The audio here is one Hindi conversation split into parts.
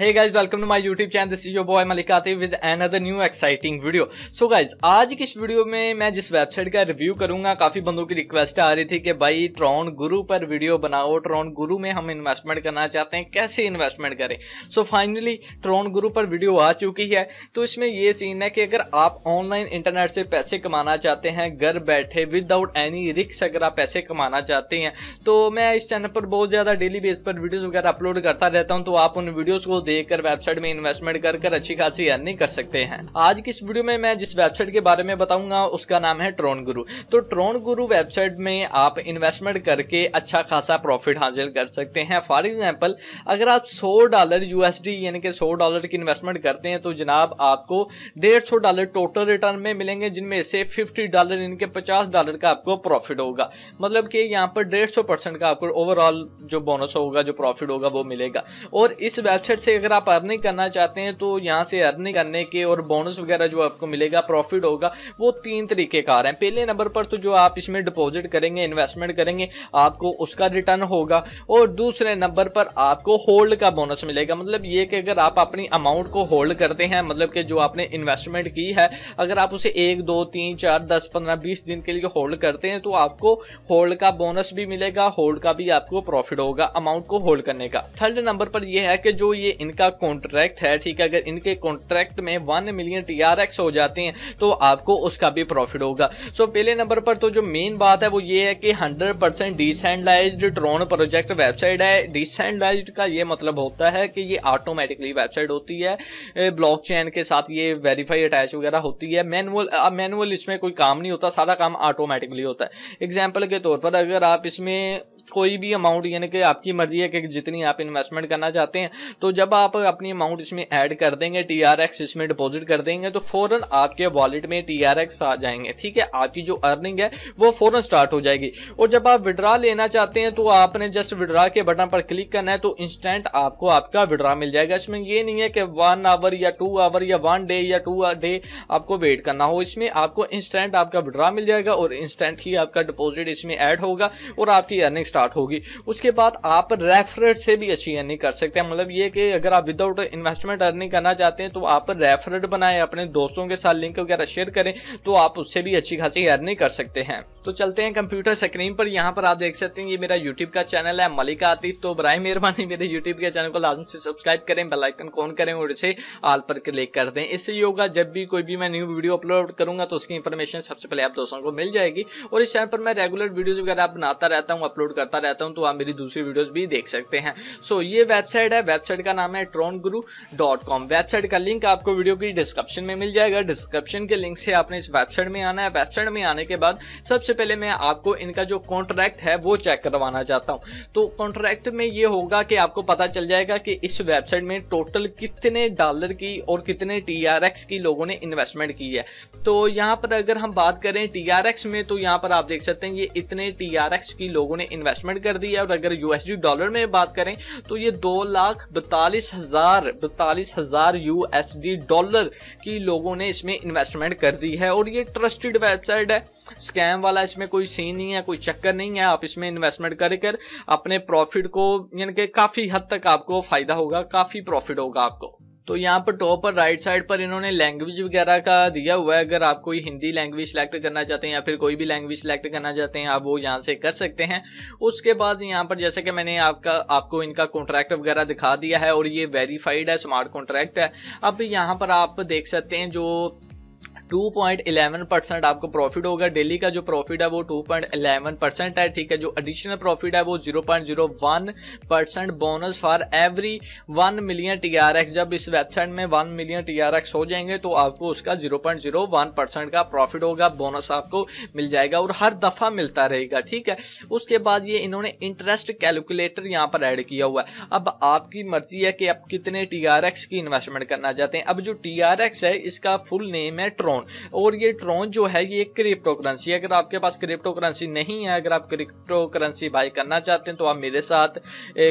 Hey guys, welcome to my YouTube channel. This is your boy Malik Atif with another new exciting video. So guys, आज की इस वीडियो में मैं जिस वेबसाइट का रिव्यू करूंगा काफी बंदों की रिक्वेस्ट आ रही थी कि भाई ट्रॉन गुरु पर वीडियो बनाओ ट्रॉन गुरु में हम इन्वेस्टमेंट करना चाहते हैं कैसे इन्वेस्टमेंट करें सो फाइनली ट्रॉन गुरु पर वीडियो आ चुकी है तो इसमें ये सीन है कि अगर आप ऑनलाइन इंटरनेट से पैसे कमाना चाहते हैं घर बैठे विदाउट एनी रिक्स अगर आप पैसे कमाना चाहते हैं तो मैं इस चैनल पर बहुत ज्यादा डेली बेस पर वीडियोज वगैरह अपलोड करता रहता हूँ तो आप उन वीडियोज को देकर वेबसाइट में इन्वेस्टमेंट कर कर अच्छी खासी अर्निंग कर सकते हैं आज की इस वीडियो में मैं जिस वेबसाइट के बारे में बताऊंगा उसका नाम है ट्रोन गुरु तो ट्रोन गुरु वेबसाइट में आप इन्वेस्टमेंट करके अच्छा खासा प्रॉफिट हासिल कर सकते हैं फॉर एग्जाम्पल अगर आप सौ डॉलर यूएसडी यानी कि सौ डॉलर की इन्वेस्टमेंट करते हैं तो जनाब आपको डेढ़ सौ डॉलर टोटल रिटर्न में मिलेंगे जिनमें से फिफ्टी डॉलर इनके पचास डॉलर का आपको प्रॉफिट होगा मतलब कि यहाँ पर डेढ़ सौ परसेंट का आपको ओवरऑल जो बोनस होगा जो प्रॉफिट होगा वो मिलेगा और इस वेबसाइट से अगर आप अर्निंग करना चाहते हैं तो यहाँ से अर्निंग करने के और बोनस वगैरह जो आपको मिलेगा प्रॉफिट होगा वो तीन तरीके का रहे हैं पहले नंबर पर तो जो आप इसमें डिपॉजिट करेंगे इन्वेस्टमेंट करेंगे आपको उसका रिटर्न होगा और दूसरे नंबर पर आपको होल्ड का बोनस मिलेगा मतलब ये कि अगर आप अपनी अमाउंट को होल्ड करते हैं मतलब कि जो आपने इन्वेस्टमेंट की है अगर आप उसे एक दो तीन चार दस पंद्रह बीस दिन के लिए होल्ड करते हैं तो आपको होल्ड का बोनस भी मिलेगा होल्ड का भी आपको प्रॉफिट होगा अमाउंट को होल्ड करने का थर्ड नंबर पर यह है कि जो ये इनका कॉन्ट्रैक्ट है ठीक है अगर इनके कॉन्ट्रैक्ट में वन मिलियन टी हो जाते हैं तो आपको उसका भी प्रॉफिट होगा सो so, पहले नंबर पर तो जो मेन बात है वो ये है कि hundred percent decentralised Tron project website है डिसेंडलाइज का ये मतलब होता है कि ये ऑटोमेटिकली वेबसाइट होती है ब्लॉकचेन के साथ ये वेरीफाई अटैच वगैरह होती है मैनुअल मैनुअल इसमें कोई काम नहीं होता सारा काम ऑटोमेटिकली होता है एग्जाम्पल के तौर पर अगर आप इसमें कोई भी अमाउंट यानी कि आपकी मर्जी है कि जितनी आप इन्वेस्टमेंट करना चाहते हैं तो जब आप अपनी अमाउंट इसमें ऐड कर देंगे टी इसमें डिपॉजिट कर देंगे तो फ़ौरन आपके वॉलेट में टी आ जाएंगे ठीक है आपकी जो अर्निंग है वो फ़ौरन स्टार्ट हो जाएगी और जब आप विड्रा लेना चाहते हैं तो आपने जस्ट विड्रा के बटन पर क्लिक करना है तो इंस्टेंट आपको आपका विड्रा मिल जाएगा इसमें ये नहीं है कि वन आवर या टू आवर या वन डे या टू डे आपको वेट करना हो इसमें आपको इंस्टेंट आपका विड्रा मिल जाएगा और इंस्टेंट ही आपका डिपॉजिट इसमें ऐड होगा और आपकी अर्निंग स्टार्ट होगी उसके बाद आप रेफरेट से भी अच्छी अर्निंग कर सकते हैं मतलब ये कि अगर आप विदाउट इन्वेस्टमेंट अर्निंग करना चाहते हैं तो आप रेफरेट बनाएं अपने दोस्तों के साथ लिंक वगैरह शेयर करें तो आप उससे भी अच्छी खासी अर्निंग कर सकते हैं तो चलते हैं कंप्यूटर स्क्रीन पर यहाँ पर आप देख सकते हैं ये मेरा यूट्यूब का चैनल है मलिका आतिफ तो बर मेहरबानी मेरे यूट्यूब के चैनल को लाजम से सब्सक्राइब करें बेलाइकन कौन करें और इसे आल पर क्लिक कर दें इससे ये होगा जब भी कोई भी मैं न्यू वीडियो अपलोड करूंगा तो उसकी इन्फॉर्मेशन सबसे पहले आप दोस्तों को मिल जाएगी और इस चैनल पर मैं रेगुलर वीडियोज वगैरह बनाता रहता हूँ अपलोड कर करता रहता हूँ तो आप मेरी दूसरी वीडियोज भी देख सकते हैं सो ये वेबसाइट है वेबसाइट का नाम है Tron Guru dot com website का लिंक आपको वीडियो की डिस्क्रिप्शन में मिल जाएगा डिस्क्रिप्शन के लिंक से आपने इस वेबसाइट में आना है वेबसाइट में आने के बाद सबसे पहले मैं आपको इनका जो कॉन्ट्रैक्ट है वो चेक करवाना चाहता हूँ तो कॉन्ट्रैक्ट में ये होगा कि आपको पता चल जाएगा कि इस वेबसाइट में टोटल कितने डॉलर की और कितने टी की लोगों ने इन्वेस्टमेंट की है तो यहाँ पर अगर हम बात करें टी में तो यहाँ पर आप देख सकते हैं ये इतने टी की लोगों ने इन्वेस्ट इन्वेस्टमेंट कर दी है और अगर यूएसडी डॉलर में बात करें तो ये दो लाख बतालीस हजार बतालीस हजार यूएसडी डॉलर की लोगों ने इसमें इन्वेस्टमेंट कर दी है और ये ट्रस्टेड वेबसाइट है स्कैम वाला इसमें कोई सीन नहीं है कोई चक्कर नहीं है आप इसमें इन्वेस्टमेंट कर कर अपने प्रॉफिट को यानी कि काफी हद तक आपको फायदा होगा काफी प्रॉफिट होगा आपको तो यहाँ पर टॉप और राइट साइड पर इन्होंने लैंग्वेज वगैरह का दिया हुआ है अगर आप कोई हिंदी लैंग्वेज सेलेक्ट करना चाहते हैं या फिर कोई भी लैंग्वेज सेलेक्ट करना चाहते हैं आप वो यहाँ से कर सकते हैं उसके बाद यहाँ पर जैसे कि मैंने आपका आपको इनका कॉन्ट्रैक्ट वगैरह दिखा दिया है और ये वेरीफाइड है स्मार्ट कॉन्ट्रैक्ट है अब यहाँ पर आप देख सकते हैं जो 2.11 परसेंट आपको प्रॉफिट होगा डेली का जो प्रॉफिट है वो 2.11 परसेंट है ठीक है जो एडिशनल प्रॉफिट है वो 0.01 percent bonus for every 1 million TRX जब इस वेबसाइट में 1 मिलियन टीआरएक्स हो जाएंगे तो आपको उसका 0.01 परसेंट का प्रॉफिट होगा बोनस आपको मिल जाएगा और हर दफा मिलता रहेगा ठीक है उसके बाद ये इन्होंने इंटरेस्ट कैलकुलेटर यहाँ पर एड किया हुआ है अब आपकी मर्जी है कि आप कितने टीआरएक्स की इन्वेस्टमेंट करना चाहते हैं अब जो टीआरएक्स है इसका फुल नेम है ट्रोन ट्रॉन और ये ट्रॉन जो है ये क्रिप्टो करेंसी अगर आपके पास क्रिप्टो करेंसी नहीं है अगर आप क्रिप्टो करेंसी बाय करना चाहते हैं तो आप मेरे साथ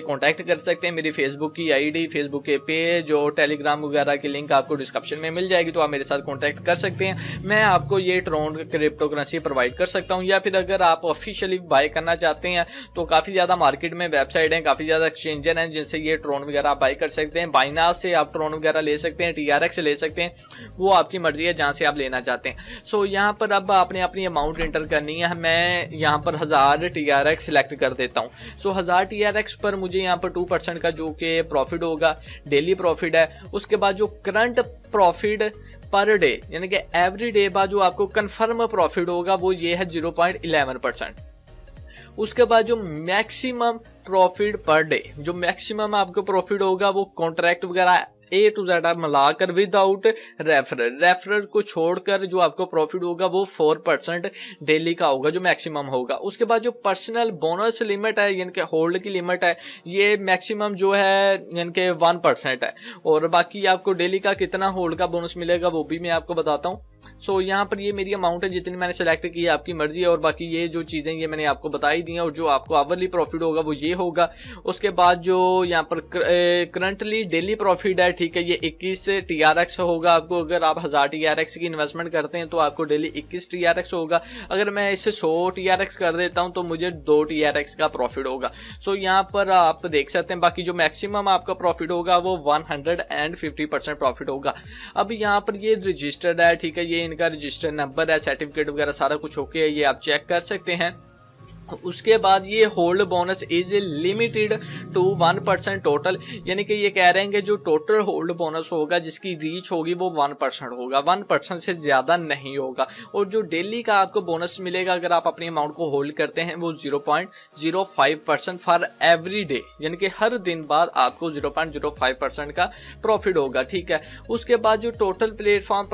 कॉन्टैक्ट कर सकते हैं मेरी फेसबुक की आईडी फेसबुक के पेज और टेलीग्राम वगैरह की लिंक आपको डिस्क्रिप्शन में मिल जाएगी तो आप मेरे साथ कॉन्टैक्ट कर सकते हैं मैं आपको ये ट्रॉन क्रिप्टो करेंसी प्रोवाइड कर सकता हूँ या फिर अगर आप ऑफिशियली बाय करना चाहते हैं तो काफ़ी ज़्यादा मार्केट में वेबसाइट हैं काफ़ी ज़्यादा एक्सचेंजर हैं जिनसे ये ट्रॉन वगैरह आप बाय कर सकते हैं बाइना से आप ट्रॉन वगैरह ले सकते हैं टी ले सकते हैं वो आपकी मर्जी है जहाँ से आप आप लेना चाहते हैं सो so, यहाँ पर अब आपने अपनी अमाउंट एंटर करनी है मैं यहाँ पर हज़ार टी आर एक्स सेलेक्ट कर देता हूँ सो so, हज़ार टी आर एक्स पर मुझे यहाँ पर टू परसेंट का जो कि प्रॉफिट होगा डेली प्रॉफिट है उसके बाद जो करंट प्रॉफिट पर डे यानी कि एवरी डे बाद जो आपको कन्फर्म प्रॉफिट होगा वो ये है जीरो पॉइंट इलेवन परसेंट उसके बाद जो मैक्सिमम प्रॉफिट पर डे जो मैक्सिमम आपको प्रॉफिट होगा वो कॉन्ट्रैक्ट वगैरह ए टू जेड आप मिलाकर विदाउट रेफरल रेफरल को छोड़कर जो आपको प्रॉफिट होगा वो फोर परसेंट डेली का होगा जो मैक्सिमम होगा उसके बाद जो पर्सनल बोनस लिमिट है यानी कि होल्ड की लिमिट है ये मैक्सिमम जो है यानी कि वन परसेंट है और बाकी आपको डेली का कितना होल्ड का बोनस मिलेगा वो भी मैं आपको बताता हूँ सो so, यहाँ पर ये मेरी अमाउंट है जितनी मैंने सेलेक्ट की है आपकी मर्जी है और बाकी ये जो चीज़ें ये मैंने आपको बताई दी हैं और जो आपको आवरली प्रॉफिट होगा वो ये होगा उसके बाद जो यहाँ पर करंटली डेली प्रॉफिट है ठीक है ये इक्कीस टी होगा आपको अगर आप हज़ार टी की इन्वेस्टमेंट करते हैं तो आपको डेली इक्कीस टी होगा अगर मैं इसे सौ टी कर देता हूँ तो मुझे दो टी का प्रॉफिट होगा सो so, यहाँ पर आप देख सकते हैं बाकी जो मैक्सिमम आपका प्रॉफिट होगा वो वन प्रॉफिट होगा अब यहाँ पर ये रजिस्टर्ड है ठीक है ये इनका रजिस्टर नंबर है सर्टिफिकेट वगैरह सारा कुछ ओके है ये आप चेक कर सकते हैं उसके बाद ये hold bonus is limited to one percent total यानी कि ये कह रहे हैं कि जो टोटल होल्ड बोनस होगा जिसकी रीच होगी वो वन परसेंट होगा वन परसेंट से ज़्यादा नहीं होगा और जो डेली का आपको बोनस मिलेगा अगर आप अपने अमाउंट को होल्ड करते हैं वो zero point zero five percent for every day यानी कि हर दिन बाद आपको zero point zero five percent का प्रॉफिट होगा ठीक है उसके बाद जो टोटल प्लेटफॉर्म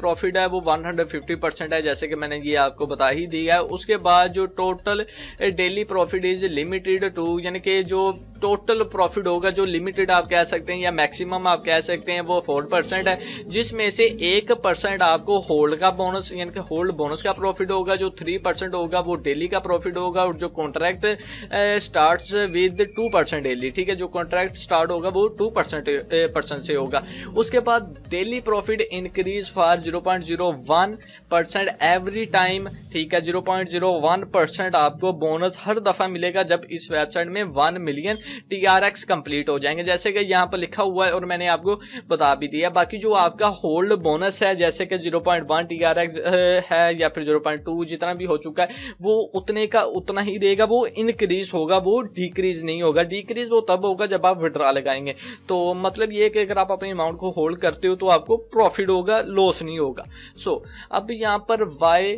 प्रॉफिट है वो वन हंड्रेड फिफ्टी परसेंट है जैसे कि मैंने ये आपको बता ही दिया है उसके बाद जो total total daily profit is limited to यानी कि जो टोटल प्रॉफिट होगा जो लिमिटेड आप कह सकते हैं या मैक्सिमम आप कह सकते हैं वो फोर परसेंट है जिसमें से एक परसेंट आपको होल्ड का बोनस यानी कि होल्ड बोनस का प्रॉफिट होगा जो थ्री परसेंट होगा वो डेली का प्रॉफिट होगा और जो contract start with two percent daily ठीक है जो कॉन्ट्रैक्ट स्टार्ट होगा वो टू परसेंट परसेंट से होगा उसके बाद daily profit increase for zero point zero one percent every time ठीक है zero point zero one percent आपको बोनस हर दफ़ा मिलेगा जब इस वेबसाइट में one million T R X complete हो जाएंगे जैसे कि यहाँ पर लिखा हुआ है और मैंने आपको बता भी दिया बाकी जो आपका होल्ड बोनस है जैसे कि zero point one T R X है या फिर जीरो पॉइंट टू जितना भी हो चुका है वो उतने का उतना ही रहेगा वो इनक्रीज होगा वो डिक्रीज नहीं होगा डिक्रीज वो तब होगा जब आप विड्रा लगाएंगे तो मतलब ये कि अगर आप अपने अमाउंट को होल्ड करते हो तो आपको प्रॉफिट होगा लॉस नहीं होगा सो so, अब यहाँ पर वाई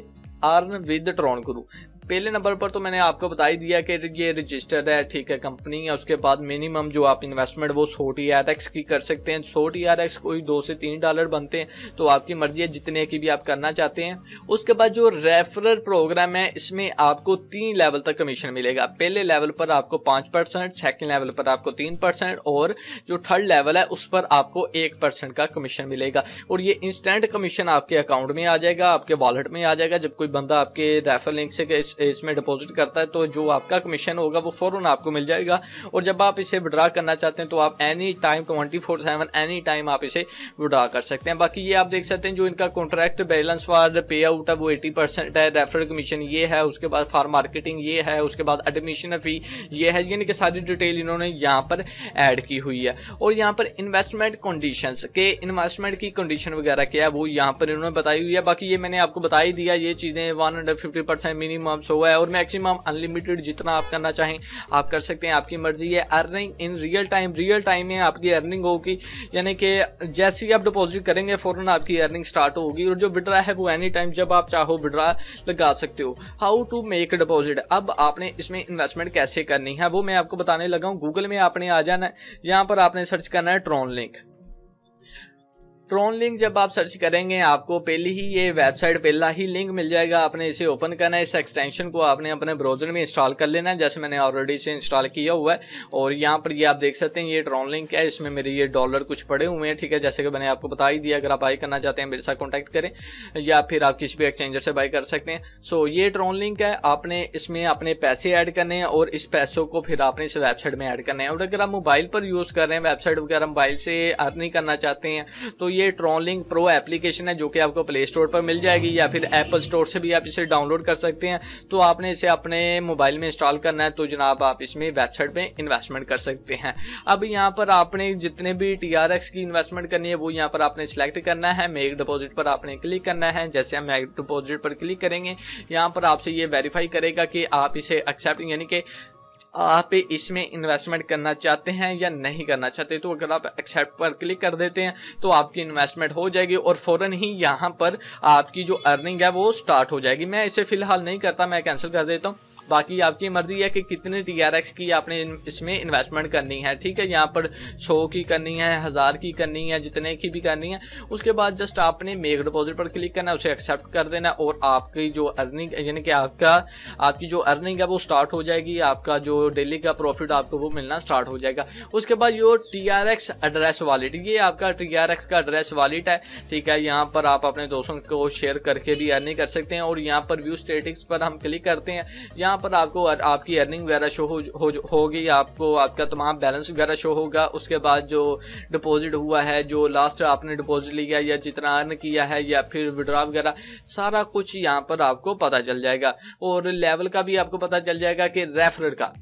अर्न विद ट्रॉन गुरु पहले नंबर पर तो मैंने आपको बता ही दिया कि ये रजिस्टर है ठीक है कंपनी है उसके बाद मिनिमम जो आप इन्वेस्टमेंट वो सो टी आर एक्स की कर सकते हैं सो टी आर एक्स कोई दो से तीन डॉलर बनते हैं तो आपकी मर्जी है जितने की भी आप करना चाहते हैं उसके बाद जो रेफरल प्रोग्राम है इसमें आपको तीन लेवल तक कमीशन मिलेगा पहले लेवल पर आपको पाँच परसेंट सेकेंड लेवल पर आपको तीन परसेंट और जो थर्ड लेवल है उस पर आपको एक परसेंट का कमीशन मिलेगा और ये इंस्टेंट कमीशन आपके अकाउंट में आ जाएगा आपके वॉलेट में आ जाएगा जब कोई बंदा आपके रेफर लिंक से इसमें डिपॉजिट करता है तो जो आपका कमीशन होगा वो फ़ौरन आपको मिल जाएगा और जब आप इसे विड्रा करना चाहते हैं तो आप any time twenty four seven any time आप इसे विड्रा कर सकते हैं बाकी ये आप देख सकते हैं जो इनका contract balance for pay out है वो एटी परसेंट है रेफरल कमीशन ये है उसके बाद फार मार्केटिंग ये है उसके बाद एडमिशन फी ये है यानी कि सारी डिटेल इन्होंने यहाँ पर एड की हुई है और यहाँ पर इन्वेस्टमेंट कंडीशन के इन्वेस्टमेंट की कंडीशन वगैरह क्या है वो यहाँ पर इन्होंने बताई हुई है बाकी ये मैंने आपको बता ही दिया ये चीज़ें one hundred fifty percent minimum सो हुआ है और मैक्सिमम अनलिमिटेड जितना आप करना चाहें आप कर सकते हैं आपकी मर्जी है earning in real time real time में आपकी अर्निंग होगी यानी कि जैसे ही आप डिपॉजिट करेंगे फ़ौरन आपकी अर्निंग स्टार्ट होगी और जो विड्रा है वो एनी टाइम जब आप चाहो विड्रा लगा सकते हो हाउ टू मेक डिपॉजिट अब आपने इसमें इन्वेस्टमेंट कैसे करनी है वो मैं आपको बताने लगा हूँ गूगल में आपने आ जाना है यहाँ पर आपने सर्च करना है ट्रॉन लिंक ट्रोन लिंक जब आप सर्च करेंगे आपको पहले ही ये वेबसाइट पहला ही लिंक मिल जाएगा आपने इसे ओपन करना है इस एक्सटेंशन को आपने अपने ब्राउजर में इंस्टॉल कर लेना है जैसे मैंने ऑलरेडी इसे इंस्टॉल किया हुआ है और यहाँ पर ये आप देख सकते हैं ये ट्रोन लिंक है इसमें मेरे ये डॉलर कुछ पड़े हुए हैं ठीक है जैसे कि मैंने आपको बता ही दिया अगर आप बाई करना चाहते हैं मेरे साथ कॉन्टैक्ट करें या फिर आप किसी भी एक्सचेंजर से बाई कर सकते हैं सो ये ट्रोन लिंक है आपने इसमें अपने पैसे ऐड करने हैं और इस पैसों को फिर आपने इस वेबसाइट में ऐड करना है और अगर आप मोबाइल पर यूज़ कर रहे हैं वेबसाइट वगैरह मोबाइल से अर्निंग करना चाहते हैं तो ये ट्रॉलिंग प्रो एप्लीकेशन है जो कि आपको प्ले स्टोर पर मिल जाएगी या फिर एप्पल स्टोर से भी आप इसे डाउनलोड कर सकते हैं तो आपने इसे अपने मोबाइल में इंस्टॉल करना है तो जनाब आप इसमें वेबसाइट पर इन्वेस्टमेंट कर सकते हैं अब यहाँ पर आपने जितने भी टी की इन्वेस्टमेंट करनी है वो यहाँ पर आपने सेलेक्ट करना है मेक डिपॉजिट पर आपने क्लिक करना है जैसे हम मेक डिपॉजिट पर क्लिक करेंगे यहाँ पर आपसे ये वेरीफाई करेगा कि आप इसे एक्सेप्ट यानी कि आप इसमें इन्वेस्टमेंट करना चाहते हैं या नहीं करना चाहते तो अगर आप एक्सेप्ट पर क्लिक कर देते हैं तो आपकी इन्वेस्टमेंट हो जाएगी और फ़ौरन ही यहाँ पर आपकी जो अर्निंग है वो स्टार्ट हो जाएगी मैं इसे फ़िलहाल नहीं करता मैं कैंसिल कर देता हूँ बाकी आपकी मर्जी है कि कितने टी की आपने इसमें इन्वेस्टमेंट करनी है ठीक है यहाँ पर सौ की करनी है हज़ार की करनी है जितने की भी करनी है उसके बाद जस्ट आपने मेक डिपॉजिट पर क्लिक करना है उसे एक्सेप्ट कर देना और आपकी जो अर्निंग यानी कि आपका आपकी जो अर्निंग है वो स्टार्ट हो जाएगी आपका जो डेली का प्रॉफिट आपको वो मिलना स्टार्ट हो जाएगा उसके बाद यो T R X address wallet ये आपका टी आर एक्स का एड्रेस वॉलेट है ठीक है यहाँ पर आप अपने दोस्तों को शेयर करके भी अर्निंग कर सकते हैं और यहाँ पर व्यू स्टेटिक्स पर हम क्लिक करते हैं यहाँ पर आपको आपकी अर्निंग वगैरह शो होगी हो आपको आपका तमाम बैलेंस वगैरह शो होगा उसके बाद जो डिपॉजिट हुआ है जो लास्ट आपने डिपॉजिट लिया या जितना अर्न किया है या फिर विड्रॉ वगैरह सारा कुछ यहाँ पर आपको पता चल जाएगा और लेवल का भी आपको पता चल जाएगा कि रेफर का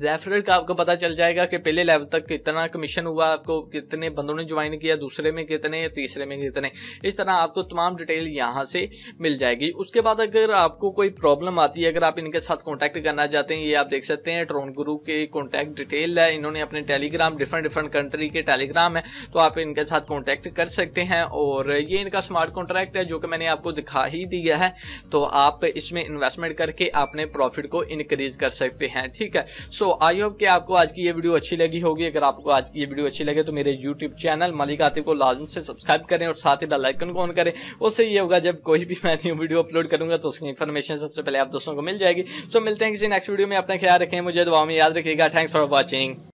रेफरल का आपको पता चल जाएगा कि पहले लेवल तक कितना कमीशन हुआ आपको कितने बंदों ने ज्वाइन किया दूसरे में कितने तीसरे में कितने इस तरह आपको तमाम डिटेल यहाँ से मिल जाएगी उसके बाद अगर आपको कोई प्रॉब्लम आती है अगर आप इनके साथ कॉन्टैक्ट करना चाहते हैं ये आप देख सकते हैं ट्रोन गुरु के कॉन्टैक्ट डिटेल है इन्होंने अपने टेलीग्राम डिफरेंट डिफरेंट कंट्री के टेलीग्राम है तो आप इनके साथ कॉन्टैक्ट कर सकते हैं और ये इनका स्मार्ट कॉन्ट्रैक्ट है जो कि मैंने आपको दिखा ही दिया है तो आप इसमें इन्वेस्टमेंट करके अपने प्रॉफिट को इनक्रीज कर सकते हैं ठीक है सो आई होप कि आपको आज की ये वीडियो अच्छी लगी होगी अगर आपको आज की ये वीडियो अच्छी लगे तो मेरे यूट्यूब चैनल मलिक आतिफ को लाजम से सब्सक्राइब करें और साथ ही बेलाइकन को ऑन करें उससे ये होगा जब कोई भी मैं न्यू वीडियो अपलोड करूंगा तो उसकी इन्फॉर्मेशन सबसे पहले आप दोस्तों को मिल जाएगी सो मिलते हैं किसी नेक्स्ट वीडियो में अपना ख्याल रखें मुझे दुआ में याद रखिएगा थैंक्स फॉर वॉचिंग